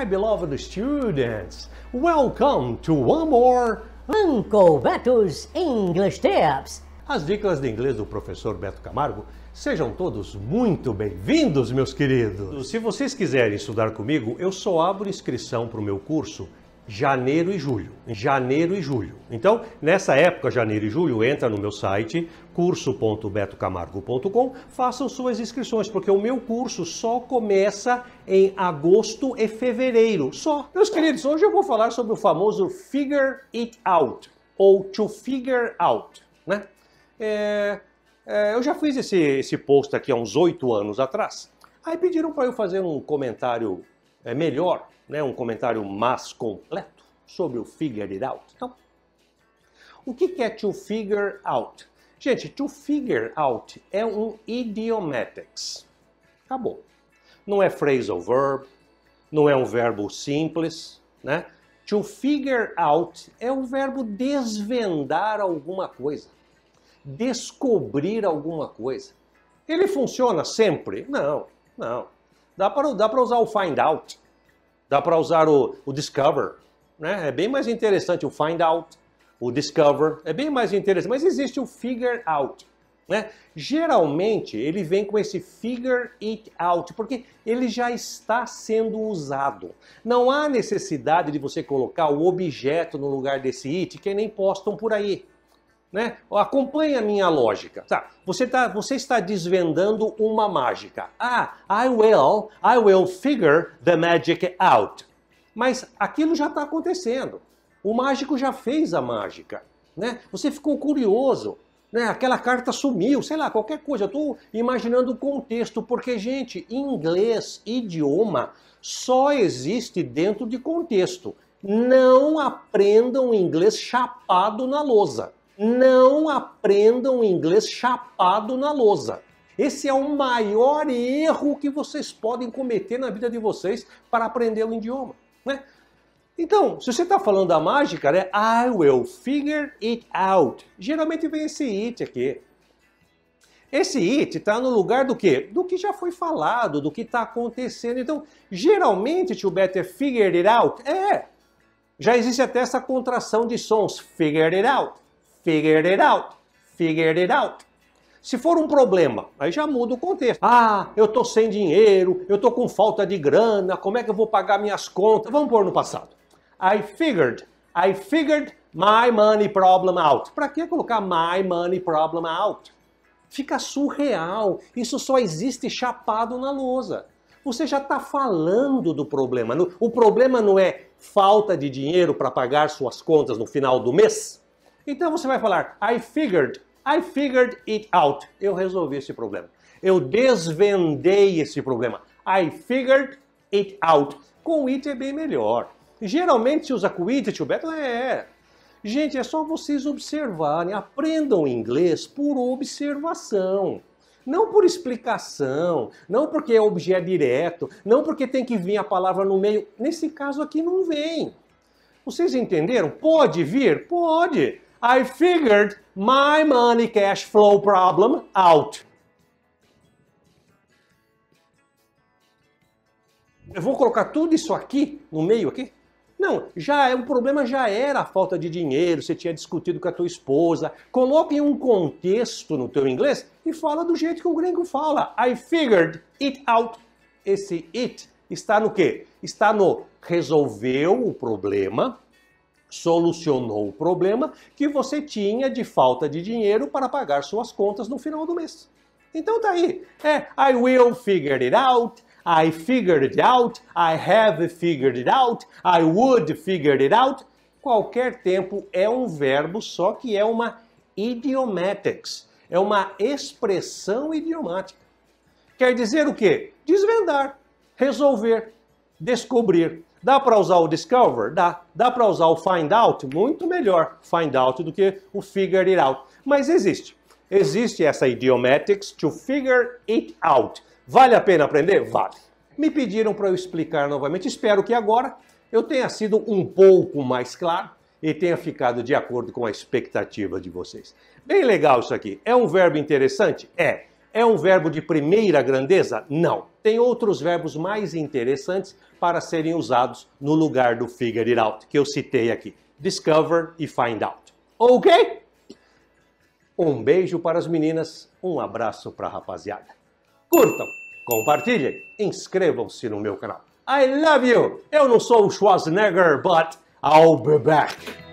my beloved students. Welcome to one more Uncle Beto's English Tips. As dicas de inglês do professor Beto Camargo. Sejam todos muito bem-vindos, meus queridos. Se vocês quiserem estudar comigo, eu só abro inscrição para o meu curso janeiro e julho. Janeiro e julho. Então, nessa época, janeiro e julho, entra no meu site curso.betocamargo.com, façam suas inscrições, porque o meu curso só começa em agosto e fevereiro. Só. Meus queridos, hoje eu vou falar sobre o famoso figure it out ou to figure out, né? É, é, eu já fiz esse, esse post aqui há uns oito anos atrás. Aí pediram para eu fazer um comentário é, melhor né, um comentário mais completo sobre o figure it out. Então, o que é to figure out? Gente, to figure out é um idiomatics. Acabou. Não é phrasal verb, não é um verbo simples, né? To figure out é o verbo desvendar alguma coisa, descobrir alguma coisa. Ele funciona sempre? Não, não. Dá para, dá para usar o find out, Dá para usar o, o Discover, né? É bem mais interessante o Find Out, o Discover, é bem mais interessante. Mas existe o Figure Out, né? Geralmente ele vem com esse figure it out, porque ele já está sendo usado. Não há necessidade de você colocar o objeto no lugar desse it, que nem postam por aí. Né? Acompanhe a minha lógica. Tá, você, tá, você está desvendando uma mágica. Ah, I will, I will figure the magic out. Mas aquilo já está acontecendo. O mágico já fez a mágica. Né? Você ficou curioso. Né? Aquela carta sumiu, sei lá, qualquer coisa. estou imaginando o contexto, porque, gente, inglês, idioma, só existe dentro de contexto. Não aprendam inglês chapado na lousa não aprendam inglês chapado na lousa. Esse é o maior erro que vocês podem cometer na vida de vocês para aprender um idioma. Né? Então, se você está falando da mágica, né? I will figure it out. Geralmente vem esse it aqui. Esse it está no lugar do que? Do que já foi falado, do que está acontecendo. Então, geralmente, to better é figure it out? É. Já existe até essa contração de sons, figure it out. Figured it out. Figured it out. Se for um problema, aí já muda o contexto. Ah, eu tô sem dinheiro, eu tô com falta de grana, como é que eu vou pagar minhas contas? Vamos pôr no passado. I figured, I figured my money problem out. Para que colocar my money problem out? Fica surreal. Isso só existe chapado na lousa. Você já está falando do problema. O problema não é falta de dinheiro para pagar suas contas no final do mês? Então você vai falar I figured, I figured it out. Eu resolvi esse problema. Eu desvendei esse problema. I figured it out. Com it é bem melhor. Geralmente se usa com it, tio Beto? É. Gente, é só vocês observarem. Aprendam inglês por observação. Não por explicação, não porque é objeto direto, não porque tem que vir a palavra no meio. Nesse caso aqui não vem. Vocês entenderam? Pode vir? Pode. I figured my money cash flow problem out. Eu vou colocar tudo isso aqui no meio aqui? Não, já é, o problema já era a falta de dinheiro, você tinha discutido com a tua esposa. Coloque um contexto no teu inglês e fala do jeito que o gringo fala. I figured it out. Esse it está no quê? Está no resolveu o problema, solucionou o problema que você tinha de falta de dinheiro para pagar suas contas no final do mês. Então tá aí. É, I will figure it out. I figured it out. I have figured it out. I would figure it out. Qualquer tempo é um verbo, só que é uma idiomatics. É uma expressão idiomática. Quer dizer o quê? Desvendar, resolver, descobrir. Dá para usar o discover? Dá. Dá para usar o find out? Muito melhor find out do que o figure it out. Mas existe. Existe essa idiomatics to figure it out. Vale a pena aprender? Vale. Me pediram para eu explicar novamente. Espero que agora eu tenha sido um pouco mais claro e tenha ficado de acordo com a expectativa de vocês. Bem legal isso aqui. É um verbo interessante? É. É um verbo de primeira grandeza? Não. Tem outros verbos mais interessantes para serem usados no lugar do figure it out, que eu citei aqui. Discover e find out. Ok? Um beijo para as meninas, um abraço para a rapaziada. Curtam, compartilhem, inscrevam-se no meu canal. I love you! Eu não sou o Schwarzenegger, but I'll be back!